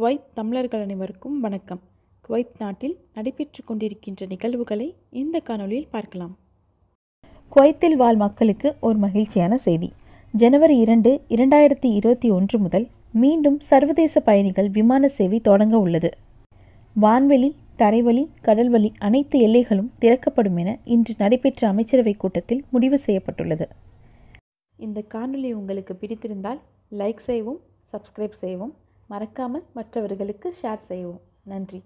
Kuwait தமிழர்கள் அனைவருக்கும் வணக்கம் குவைத் நாட்டில் நடைபெற்று கொண்டிருக்கின்ற நிகழ்வுகளை இந்த காணொலியில் பார்க்கலாம் குவைத்தில் வாழ் மக்களுக்கு ஒரு மகிழ்ச்சியான செய்தி ஜனவரி இரண்டு இரண்டாயிரத்தி இருபத்தி ஒன்று முதல் மீண்டும் சர்வதேச பயணிகள் விமான சேவை தொடங்க உள்ளது வான்வெளி தரைவழி கடல்வழி அனைத்து எல்லைகளும் திறக்கப்படும் என இன்று நடைபெற்ற அமைச்சரவைக் கூட்டத்தில் முடிவு செய்யப்பட்டுள்ளது இந்த காணொலி உங்களுக்கு பிடித்திருந்தால் லைக் செய்வோம் சப்ஸ்கிரைப் செய்வோம் மறக்காமல் மற்றவர்களுக்கு ஷேர் செய்வோம் நன்றி